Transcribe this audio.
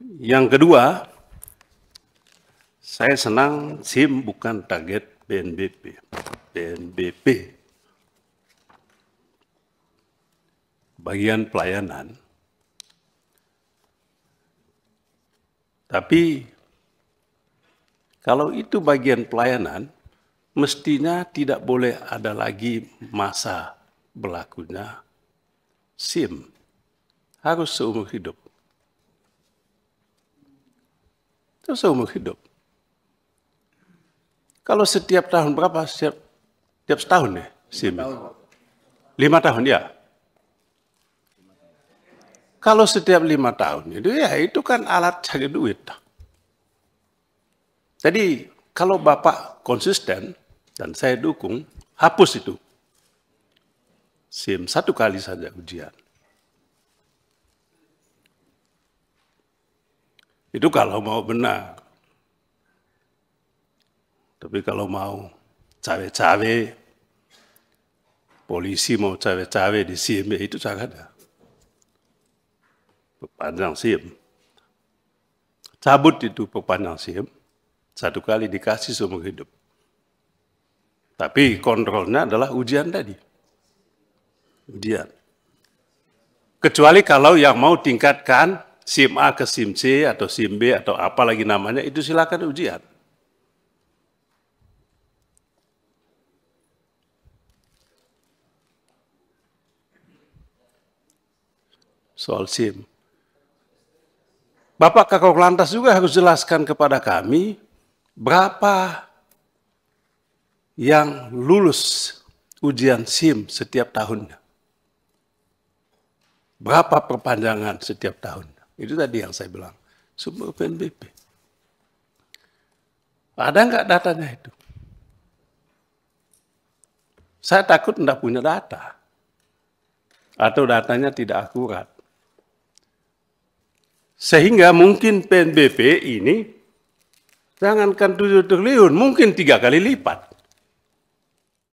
Yang kedua, saya senang SIM bukan target BNBP. BNBP bagian pelayanan. Tapi kalau itu bagian pelayanan, mestinya tidak boleh ada lagi masa berlakunya SIM. Harus seumur hidup. itu kan seumur hidup. Kalau setiap tahun berapa? Setiap, setiap setahun ya? Lima tahun. Lima tahun ya. Kalau setiap lima tahun itu ya itu kan alat cari duit. Jadi kalau Bapak konsisten dan saya dukung, hapus itu. SIM satu kali saja ujian. Itu kalau mau benar. Tapi kalau mau cawe-cawe, polisi mau cawe-cawe di SIM, itu sangat ada. Pepandang SIM. Cabut itu pepandang SIM, satu kali dikasih seumur hidup. Tapi kontrolnya adalah ujian tadi. Ujian. Kecuali kalau yang mau tingkatkan SIM A ke SIM C atau SIM B atau apa lagi namanya itu silakan ujian. Soal SIM. Bapak Kakak Lantas juga harus jelaskan kepada kami berapa yang lulus ujian SIM setiap tahunnya. Berapa perpanjangan setiap tahunnya. Itu tadi yang saya bilang. semua PNBP. Ada nggak datanya itu? Saya takut tidak punya data. Atau datanya tidak akurat. Sehingga mungkin PNBP ini, jangankan 7 triliun, mungkin tiga kali lipat.